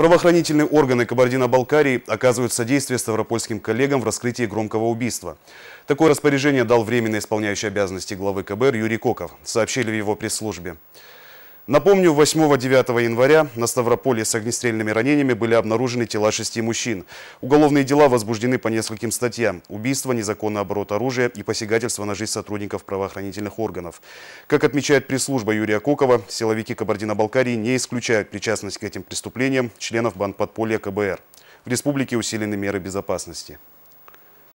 Правоохранительные органы Кабардино-Балкарии оказывают содействие ставропольским коллегам в раскрытии громкого убийства. Такое распоряжение дал временно исполняющий обязанности главы КБР Юрий Коков, сообщили в его пресс-службе. Напомню, 8-9 января на Ставрополе с огнестрельными ранениями были обнаружены тела шести мужчин. Уголовные дела возбуждены по нескольким статьям – убийство, незаконный оборот оружия и посягательство на жизнь сотрудников правоохранительных органов. Как отмечает пресс-служба Юрия Кокова, силовики Кабардино-Балкарии не исключают причастность к этим преступлениям членов бандподполья КБР. В республике усилены меры безопасности.